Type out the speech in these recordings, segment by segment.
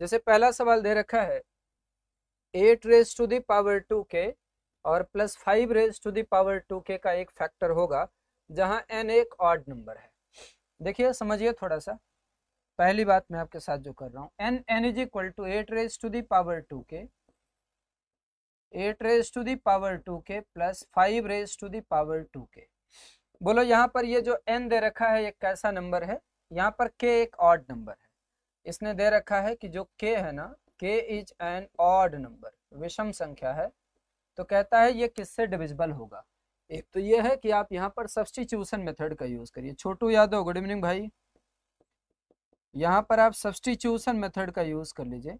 जैसे पहला सवाल दे रखा है eight raise to the power two k और plus five raise to the power two k का एक फैक्टर होगा जहां एन एक ऑड नंबर है देखिए समझिए थोड़ा सा पहली बात मैं आपके साथ जो कर रहा हूँ N N is equal to eight raise to the power two k eight raise to power two k plus five raise to the power two k बोलो यहाँ पर ये जो एन दे रखा है ये कैसा नंबर है यहाँ पर के एक ऑड नंबर है इसने दे रखा है कि जो k है ना k is N odd number विषम संख्या है तो कहता है ये किससे डिविजिबल होगा एक तो ये है कि आप यहाँ पर सब्सटीट्यूशन मेथड का यूज करिए छोटू यादव गुड इवनिंग भाई यहाँ पर आप सब्सटीट्यूशन मेथड का यूज कर लीजिए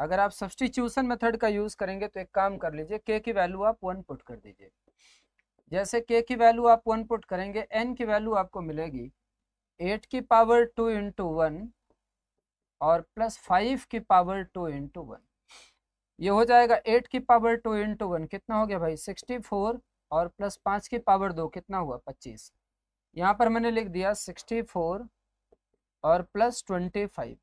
अगर आप सब्सटीट्यूशन मेथड का यूज करेंगे तो एक काम कर लीजिए के की वैल्यू आप वन पुट कर दीजिए जैसे के की वैल्यू आप वन पुट करेंगे एन की वैल्यू आपको मिलेगी एट की पावर टू इंटू वन और प्लस फाइव की पावर टू इंटू वन ये हो जाएगा एट की पावर टू इंटू वन कितना हो गया भाई सिक्सटी फोर और प्लस पाँच की पावर दो कितना हुआ पच्चीस यहाँ पर मैंने लिख दिया सिक्सटी फोर और plus twenty five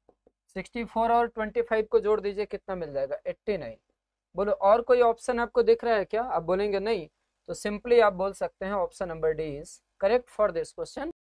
sixty four और ट्वेंटी फाइव को जोड़ दीजिए कितना मिल जाएगा एट्टी नाइन बोलो और कोई ऑप्शन आपको दिख रहा है क्या आप बोलेंगे नहीं तो सिंपली आप बोल सकते हैं option number D is correct for this question